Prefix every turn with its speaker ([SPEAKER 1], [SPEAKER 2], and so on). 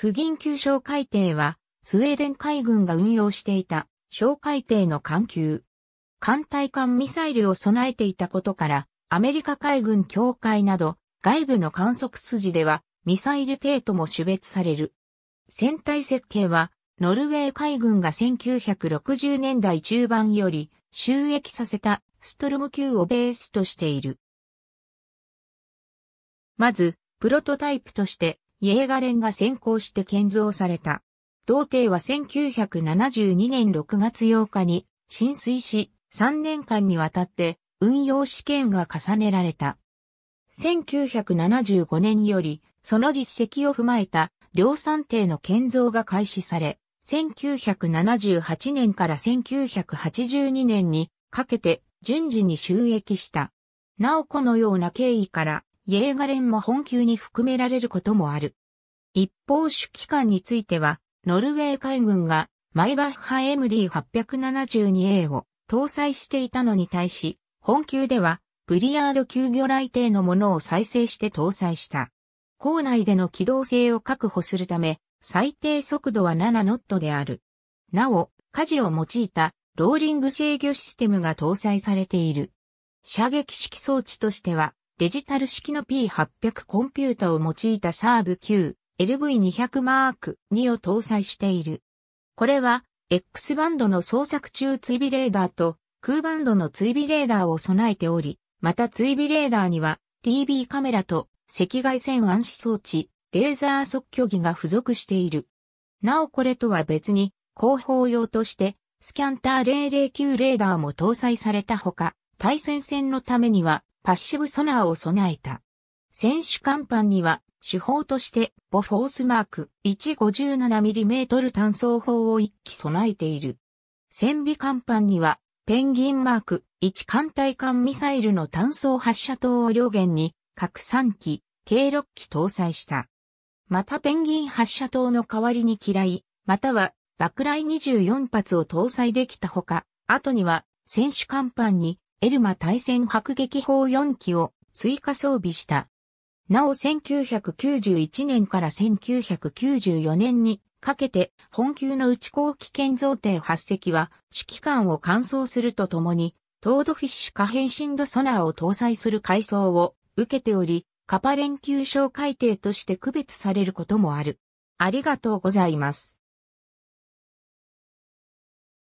[SPEAKER 1] 不銀球小海艇は、スウェーデン海軍が運用していた、小海艇の艦級。艦隊艦ミサイルを備えていたことから、アメリカ海軍協会など、外部の観測筋では、ミサイル艇とも種別される。船体設計は、ノルウェー海軍が1960年代中盤より収益させたストルム級をベースとしている。まず、プロトタイプとしてイエーガレンが先行して建造された。同貞は1972年6月8日に浸水し、3年間にわたって運用試験が重ねられた。1975年より、その実績を踏まえた量産艇の建造が開始され、1978年から1982年にかけて順次に収益した。なおこのような経緯から、イェーガレンも本級に含められることもある。一方主機関については、ノルウェー海軍がマイバッハ MD872A を搭載していたのに対し、本級ではブリヤード級魚雷艇のものを再生して搭載した。校内での機動性を確保するため、最低速度は7ノットである。なお、火事を用いたローリング制御システムが搭載されている。射撃式装置としては、デジタル式の P800 コンピュータを用いたサーブ Q、LV200 マーク2を搭載している。これは、X バンドの捜索中追尾レーダーと、空バンドの追尾レーダーを備えており、また追尾レーダーには、TB カメラと赤外線暗視装置、レーザー測距儀が付属している。なおこれとは別に、広報用として、スキャンター009レーダーも搭載されたほか、対戦線のためには、パッシブソナーを備えた。選手甲板には、手法として、ボフォースマーク 157mm 単装砲を1機備えている。戦備甲板には、ペンギンマーク1艦隊艦ミサイルの単装発射塔を両舷に、各3機、計6機搭載した。またペンギン発射塔の代わりに嫌い、または爆雷24発を搭載できたほか、後には、選手甲板にエルマ対戦迫撃砲4機を追加装備した。なお1991年から1994年にかけて本級の内航機建造艇8隻は指揮官を完走するとともにトードフィッシュ可変深度ソナーを搭載する階層を受けておりカパ連休小海定として区別されることもある。ありがとうございます。